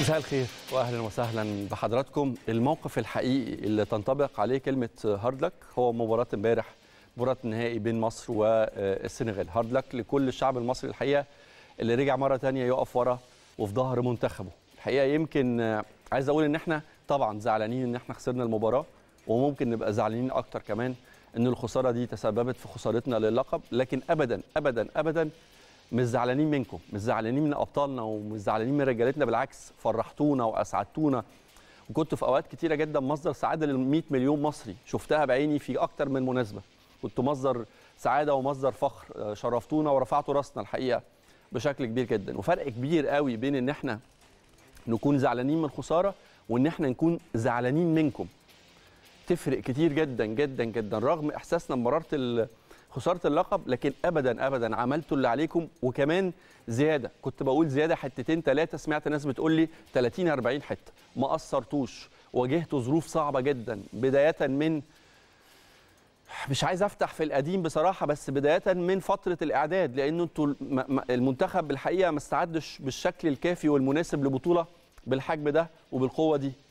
مساء الخير واهلا وسهلا بحضراتكم الموقف الحقيقي اللي تنطبق عليه كلمه هارد لك هو مباراه امبارح مباراه النهائي بين مصر والسنغال هارد لك لكل الشعب المصري الحقيقه اللي رجع مره ثانيه يقف ورا وفي ظهر منتخبه الحقيقه يمكن عايز اقول ان احنا طبعا زعلانين ان احنا خسرنا المباراه وممكن نبقى زعلانين اكتر كمان ان الخساره دي تسببت في خسارتنا للقب لكن ابدا ابدا ابدا مش زعلانين منكم مش زعلانين من ابطالنا ومش زعلانين من رجالتنا بالعكس فرحتونا واسعدتونا وكنت في اوقات كتيره جدا مصدر سعاده لل 100 مليون مصري شفتها بعيني في اكتر من مناسبه كنت مصدر سعاده ومصدر فخر آه، شرفتونا ورفعتوا راسنا الحقيقه بشكل كبير جدا وفرق كبير قوي بين ان احنا نكون زعلانين من خساره وان احنا نكون زعلانين منكم تفرق كتير جدا جدا جدا رغم احساسنا بمراره خساره اللقب لكن ابدا ابدا عملتوا اللي عليكم وكمان زياده كنت بقول زياده حتتين ثلاثه سمعت ناس بتقول لي 30 40 حته ما قصرتوش واجهتوا ظروف صعبه جدا بدايه من مش عايز افتح في القديم بصراحه بس بدايه من فتره الاعداد لان انتوا المنتخب بالحقيقه ما استعدش بالشكل الكافي والمناسب لبطوله بالحجم ده وبالقوه دي